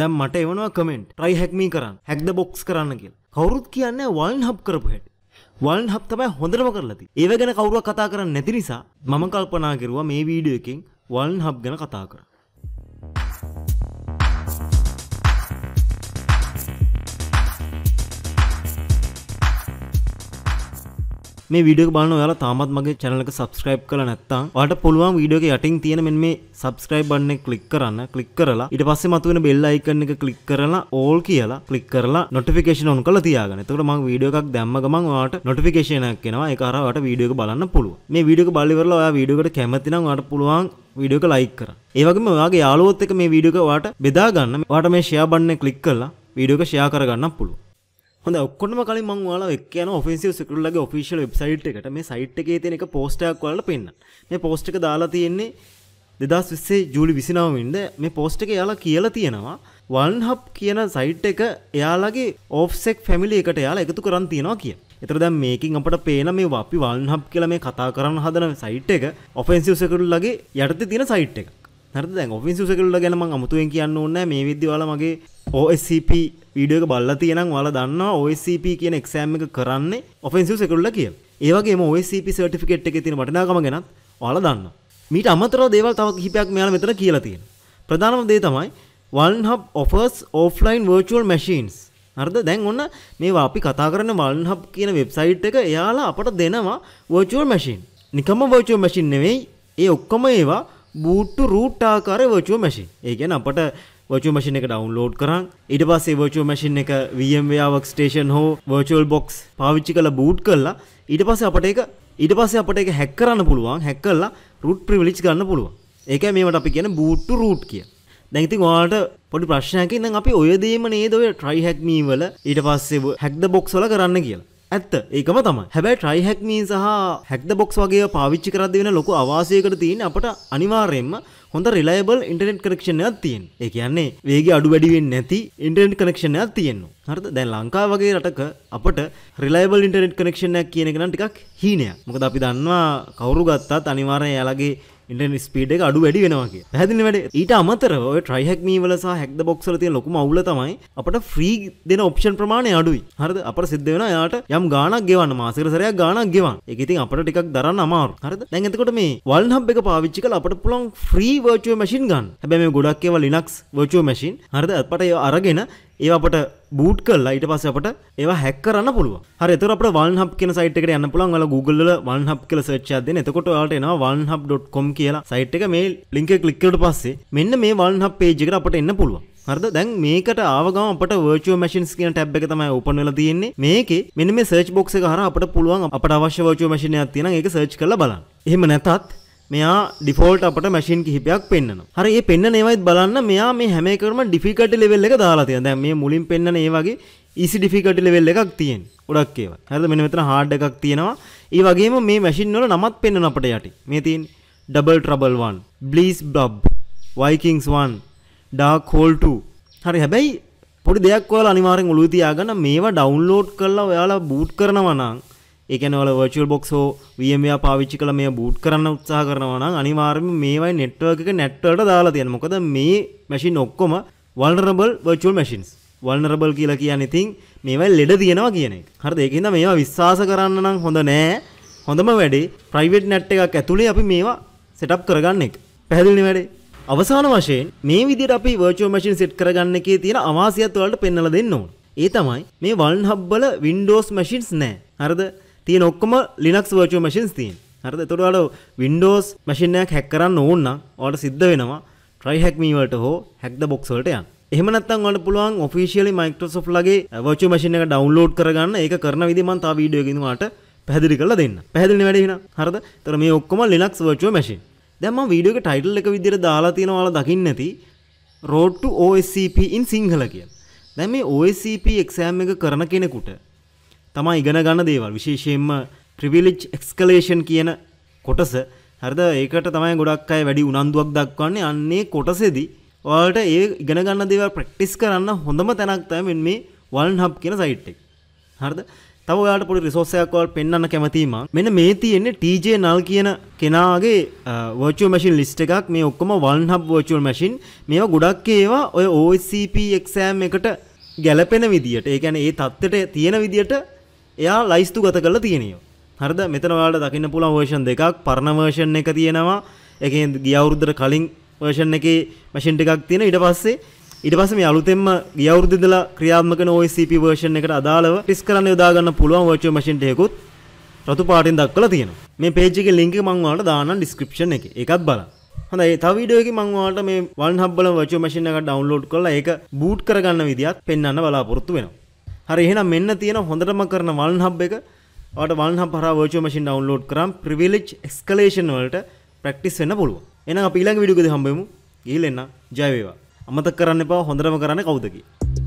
දැම් මට එවනවා comment try හැක්මී කරන්න හැක්ද බොක්ස් කරන්න කිය කවරුත් කියන්න වයින් හබ් කරපු හැට වල්න් හබ් තමයි හොඳරම කරලති ඒව ගැන කවරුව කතා කරන්න නැති නිසා මම කල්පනා කිරුවා මේ වීඩියෝ එකින් වල්න් හබ් ගැන කතා කර මේ වීඩියෝ බලන ඔයාලා තාමත් මගේ channel එක subscribe කරලා නැත්නම් ඔයාලට පුළුවන් වීඩියෝ එක යටින් තියෙන මෙන්න මේ subscribe button එක click කරන්න click කරලා ඊට පස්සේ මතුවෙන bell icon එක click කරලා all කියලා click කරලා notification on කරලා තියාගන්න. එතකොට මම වීඩියෝ එකක් දැම්ම ගමන් ඔයාලට notification එකක් එනවා. ඒක හරහා ඔයාලට වීඩියෝ එක බලන්න පුළුවන්. මේ වීඩියෝ එක බලලා ඉවරලා ඔයා වීඩියෝ එකට කැමති නම් ඔයාලට පුළුවන් වීඩියෝ එක ලයික් කරන්න. ඒ වගේම ඔයාගේ යාළුවොත් එක්ක මේ වීඩියෝ එක ඔයාලට බෙදා ගන්න. ඔයාලට මේ share button එක click කරලා වීඩියෝ එක ෂෙයා කරගන්න පුළුවන්. හොඳ ඔක්කොටම කලින් මං ඔයාලා එක්ක යන ඔෆිසියල් සිකියුරිටිගේ ඔෆිෂියල් වෙබ්සයිට් එකට මේ සයිට් එකේ තියෙන එක පෝස්ට් එකක් ඔයාලට පෙන්නන. මේ පෝස්ට් එක දාලා තියෙන්නේ 2020 ජූලි 29 වෙනිදා මේ පෝස්ට් එක එයාලා කියලා තියෙනවා OneHub කියන සයිට් එක එයාලගේ OffSec family එකට එයාලා එකතු කරන් තියනවා කියන. ඒතර දැන් මේකෙන් අපට පේන මේ අපි OneHub කියලා මේ කතා කරන හදන සයිට් එක ඔෆෙන්සිව් සිකියුරිටිලගේ යටතේ තියෙන සයිට් එක. හරද දැන් ඔෆින් සුසකල්ල ගැනම අමුතුවෙන් කියන්න ඕන්න මේ විද්‍යවාල මගේ OSCP වීඩියෝක බල්ල තියෙනම් වාල දන්න OSCP කියන එක්සෑම් එක කරන්නේ ඔෆෙන්සිව සෙකුල්ල කිය ඒවගේ OSCP සර්ටිෆිකට් එක තින වටනාකම ගැනත් වාල දන්න මීට අමතර දේවල් තව කිහිපයක් මෙයාල මෙතර කියලා තියෙන ප්‍රධානම දේ තමයි වල්හබ් ඔෆර්ස් ඕෆ්ලයින් වර්ල් මැශීන්ස් හරද දැන් ඔන්න මේවා අපි කතා කරන වල්හබ් කියන වෙබ්සයිට් එක එයාලා අපට දෙනවා වර්ල් මැශීන් නිකම වර්ල් මැශින් නෙවෙයි ඒ ඔක්කොම ඒවා බූට්ටු රූට් ආකාර වචුව මැසින් ඒගැන අපට වචු මසින එක ඩවන්ලෝඩ් කරන්න ඉඩ පස්සේ වචෝ මැසින් එක වම්යාවක් ස්ටේෂන් හෝ වර්චල් බොක්ස් පාවිච්චි කළ බූට් කරලා ඉඩ පස අපට එක ඉඩ පස්සේ අපට එක හැක් කරන්න පුළුවන් හැක් කල්ලා රුට් ප්‍රවිලිච් කරන්න පුළුවන් ඒක මේට අපි කියන බූට්ටු රූට් කිය දැන්ති වාට පොඩි ප්‍රශ්නයක ඉන්න අපි ඔයදේම නේදව ට්‍රයි හැක්මීවල ඊට පස්සේ හැක්ද බොක්සල කරන්න කියලා ඇත්ත ඒකම තම හැබැයි ට්‍රයිහැක්මී සහ හැක්ද බොක්ස් වගේ පාවිච්චි කරද වෙන ලොකු අවාසයකට තියෙන අපට අනිවාර්යෙන්ම හොඳ රිලයිබල් ඉන්ටනෙට් කනෙක්ෂණයක් තියෙන් ඒ කියන්නේ වේගේ අඩු වැඩිවෙන් නැති ඉන්ටනෙට් කනෙක්ෂණයක් තියෙන්නවා හරද දැන් ලංකා වගේ රටක අපට රිලයිබල් ඉන්ටනෙට් කනෙක්ෂණයක් කියන එක නම් ටිකක් හීනයක් මොකද අපි දන්නවා කවුරු ගත්තත් අනිවාර්යෙන් එයාලගේ ඉන්ටන ස්පීඩ එක අඩු වැඩි වෙනවාගේ පැදිලි වැඩ ඊට අමතර ඔය ට්‍රයිහැක්මී වලසා හැක්ද බොක්සලතිය ලොකු අවුල තමයි අපට ෆ්‍රී දෙන ඔප්ෂන් ප්‍රමාණය අඩුයි හරද අප සිද්ධ වෙන යාට යම් ගානක් ගෙවන්න මාසිකරසරයක් ගානක් ගෙවන් එකඉතින් අපට ටිකක් දරන්න අමාර හරද දැඟතකොට මේ වල්හබ් එක පාවිච්චි කල අපට පුළොන් ්‍රී වර්චුව මසින් ගන්න හැබැ මේ ගොඩක් ඒව ලිනක්ස් වර්චුව මසින් හරද අපට අරගෙන ඒ අපට බූට් කල්ලා ඊට පස්ස අපට ඒවා හැක් කරන්න පුළුව හරතර අප වන් හප් කියෙන සයිටක යන්න පුළන් ල Google වන් හප් කල සච්චාද එතකොට ට එන වන් හප්.කොම් කියලා සයිට් එක මේ ලිංක කලික්කට පස්සේ මෙන්න මේ වන් හප් පේජිකට අපට එන්න පුළුවන් හරද දැන් මේකට ආවගම අපට වර්චුව මැසින්ස් කියන ටැබ් එක තමයි ඕපන් වෙලා තියෙන්නේ මේකේ මෙන්න මේ සර්ච් බොක්ස් එක හරහා අපට පුළුවන් අපට අවශ්‍ය වර්චුව මැෂින් එකක් තියෙනවා ඒක සර්ච් කරලා බලන්න. එහෙම නැතත් මෙයා ඩිෆෝල්ට් අපට මැෂින් කිහිපයක් පෙන්න්නවා හරි ඒ පෙන්න්න ඒවයිත් බලන්න මෙයා මේ හැමකරම ඩිෆිකට ලෙවල් එක දාලාතිය දැ මේ මුලින් පෙන්න්න ඒවගේ ඉසි ඩිෆිකට ලෙවල් එකක් තියෙන් ගොඩක් ඒව හැද මෙන මෙතන හාඩ් එකක් තියෙනවා ඒ වගේම මේ මැසින් වල නමත් පෙන්න්න අපට යට මේ තින් ඩබල් ට්‍රබල්වන් බ්ලිස් බ්ලබ් වයිකින්ස්වන් ඩාක් හෝල්ට හරි හැබැයි පොඩි දෙයක් වල අනිවාරෙන් ඔලුතියාගන්න මේවා ඩවන්ලෝඩ් කරලා ඔයාලා බූට් කරනවනං ඒකනවල වර්ල් බොක් හෝ වියමයා පාවිච්චි කළ මේ බූට් කරන්න උත්සාහ කරනවන අනිවාර්ම මේවයි නෙට්වර්ක එක නැට්වට දාලා තියෙන මොකද මේ මැසින් ඔක්කොම වල්නරබල් වර්ල් මැසින්ස් වල්නරබල් කියලා කියන්න ඉතින් මේවයි ලෙඩ තියෙනවා කියන එක හරද ඒකන්න මේවා විශ්වාස කරන්න නම් හොඳ නෑ හොඳම වැඩේ ප්‍රයිවට් නැට් එකක් ඇතුළේ අපි මේවා සෙටප් කරගන්න එක පැහැදිලි වැඩේ අවසාන වශයෙන් මේ විදිට අපි වර්චෝ මැසින් සෙට් කරගන්න එකේ තියෙන අමාසියත් වලට පෙන්නල දෙන්න ඕන ඒ තමයි මේ වල්හබ්බල වින්ඩෝස් මැසින්ස් නෑ හරද තිය ඔක්කොම ලිනක් වර්චෝ මශින් තින් හරද තුරවාට වින්ඩෝස් මැසිිනයක් හැක් කරන්න ඕන්න ඕට සිද්ධ වෙනවා ට්‍රයි හැක්මීවට හෝ හැක්ද බොක්සලට යන් එහමනත්තන් වට පුළුවන් ඔෆිසිියලි මයිකෝසොප් ලගේ වච මශින එක ඩවන්ලෝඩ් කරගන්න ඒ කරන විදිමන්තා වීඩියෝගෙනවාට පැදිි කල දෙන්න පැදිලි වැඩෙන හරද තර මේ ඔක්කොම ලිනක් වර්චෝ මැසින් දැම වීඩියක ටයිටල් එක විදිර දාලා තියෙනවාල දකින්න නැති රෝට්ට OSCP ඉන් සිංහල කිය දැම මේ OSCP එක්සෑම් එක කරන කෙනෙකුට තමා ඉගෙන ගන්න දේවල් විශේෂයෙන්ම ප්‍රිවිලිච් එක්ස්කලේෂන් කියන කොටස හරිද ඒකට තමයි ගොඩක් අය වැඩි උනන්දුවක් දක්වන්නේ අන්නේ කොටසෙදි ඔයාලට ඒ ඉගෙන ගන්න දේවල් ප්‍රැක්ටිස් කරන්න හොඳම තැනක් තමයි මෙන්න මේ වල්න් හබ් කියන සයිට් එක. හරිද? තව ඔයාලට පොඩි රිසෝස් එකක් ඔයාලට පෙන්වන්න කැමතියි මම. මෙන්න මේ තියෙන්නේ TJ නල් කියන කෙනාගේ virtual machine list එකක්. මේ ඔක්කොම වල්න් හබ් virtual machine. මේවා ගොඩක් ඒවා ඔය OSCP exam එකට ගැලපෙන විදියට, ඒ කියන්නේ ඒ தත්ත්වයට තියෙන විදියට එයා ලයිස්තු ගත කල තියෙනියෝ හරද මෙතනවාට දකින්න පුළන් වර්ෂන් දෙකක් පරණ වර්ෂන් එක තියෙනවා එක ගියවුරුද්දර කලින් වර්ෂන් එක මැසින්ට එකක් තියෙන ඉට පස්සේ ඉට පසම අලුතෙම ගියවුරුදදලා ක්‍රියාත්මක ඔයිCP වර්ෂන් එකට අදාලව ටිස් කරන්න යොදාගන්න පුළුවන් වර්ච මසිින්ටයකුත් රතු පාටින් දක්වල තියෙන මේ පේජික ලිංක මංවාට දාන ඩිස්ක්‍රපෂන් එක එකත් බලන්න හඳයි තවිඩෝක මංවාට මේ වන්හබල වච මශිනක ඩවන්ලෝඩ් කල එක බූට් කරගන්න විදිත් පෙන්න්න බලාපොරොත්තු වෙනවා හරි එහෙනම් මෙන්න තියෙන හොඳටම කරන වල්න් හබ් එක ඔයාලට වල්න් හබ් හරහා virtual machine download කරාම privilege escalation වලට practice වෙන්න පුළුවන්. එහෙනම් අපි ඊළඟ වීඩියෝ එකදී හම්බෙමු. ගිහින් එන්න. ජය වේවා. අමතක කරන්න එපා හොඳටම කරන්නේ කවුද කියලා.